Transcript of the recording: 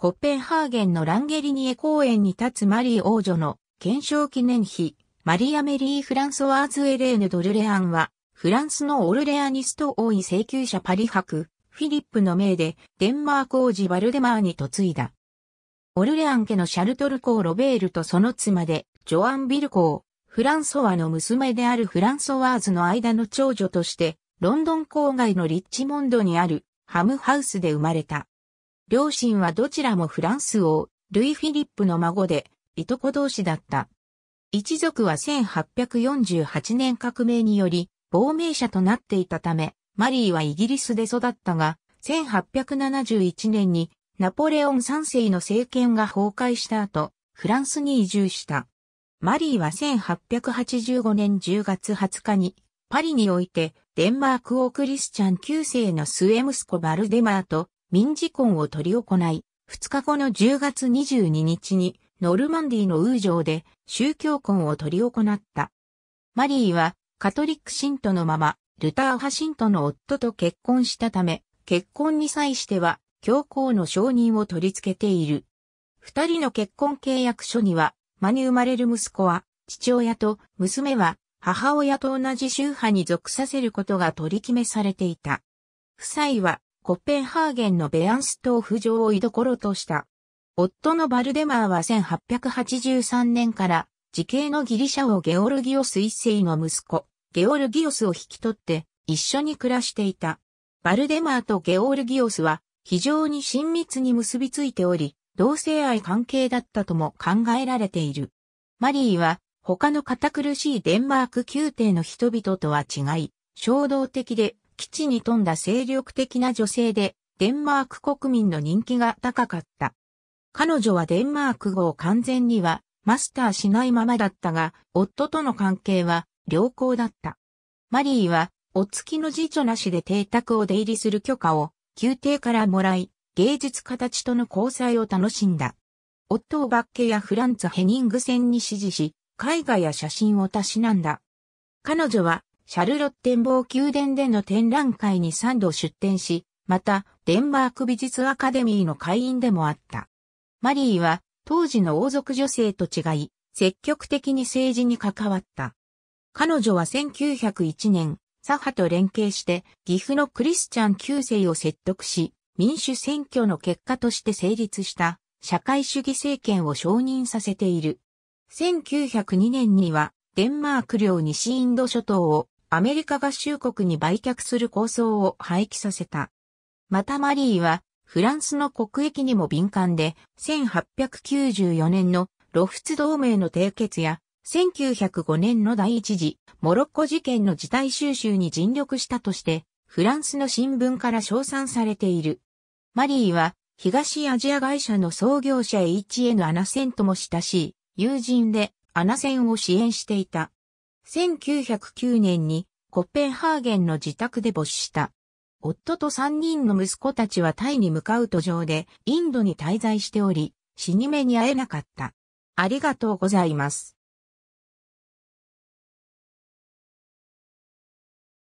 コッペンハーゲンのランゲリニエ公園に立つマリー王女の検証記念碑、マリア・メリー・フランソワーズ・エレーヌ・ドルレアンは、フランスのオルレアニスト王位請求者パリ博、フィリップの命で、デンマーク王子バルデマーに嫁いだ。オルレアン家のシャルトル公ロベールとその妻で、ジョアン・ビル公、フランソワの娘であるフランソワーズの間の長女として、ロンドン郊外のリッチモンドにあるハムハウスで生まれた。両親はどちらもフランス王、ルイ・フィリップの孫で、いとこ同士だった。一族は1848年革命により、亡命者となっていたため、マリーはイギリスで育ったが、1871年にナポレオン3世の政権が崩壊した後、フランスに移住した。マリーは1885年10月20日に、パリにおいて、デンマーク王クリスチャン9世の末息子バルデマーと民事婚を取り行い、2日後の10月22日にノルマンディのウー城で宗教婚を取り行った。マリーはカトリック信徒のままルター派信徒の夫と結婚したため、結婚に際しては教皇の承認を取り付けている。二人の結婚契約書には、間に生まれる息子は父親と娘は母親と同じ宗派に属させることが取り決めされていた。夫妻はコッペンハーゲンのベアンストーフ城を居所とした。夫のバルデマーは1883年から時系のギリシャ王ゲオルギオス一世の息子、ゲオルギオスを引き取って一緒に暮らしていた。バルデマーとゲオルギオスは非常に親密に結びついており、同性愛関係だったとも考えられている。マリーは他の堅苦しいデンマーク宮廷の人々とは違い、衝動的で基地に富んだ精力的な女性で、デンマーク国民の人気が高かった。彼女はデンマーク語を完全にはマスターしないままだったが、夫との関係は良好だった。マリーは、お付きの次女なしで邸宅を出入りする許可を宮廷からもらい、芸術家たちとの交際を楽しんだ。夫をバッケやフランツ・ヘニングセンに指示し、絵画や写真をたしなんだ。彼女はシャルロッテンボー宮殿での展覧会に3度出展し、また、デンマーク美術アカデミーの会員でもあった。マリーは、当時の王族女性と違い、積極的に政治に関わった。彼女は1901年、左派と連携して、岐阜のクリスチャン9世を説得し、民主選挙の結果として成立した社会主義政権を承認させている。1902年にはデンマーク領西インド諸島をアメリカ合衆国に売却する構想を廃棄させた。またマリーは、フランスの国益にも敏感で、1894年のロフツ同盟の締結や、1905年の第一次モロッコ事件の事態収集に尽力したとして、フランスの新聞から称賛されている。マリーは、東アジア会社の創業者 HN アナセンとも親しい友人でアナセンを支援していた。1909年にコッペンハーゲンの自宅で没した。夫と三人の息子たちはタイに向かう途上でインドに滞在しており、死に目に会えなかった。ありがとうございます。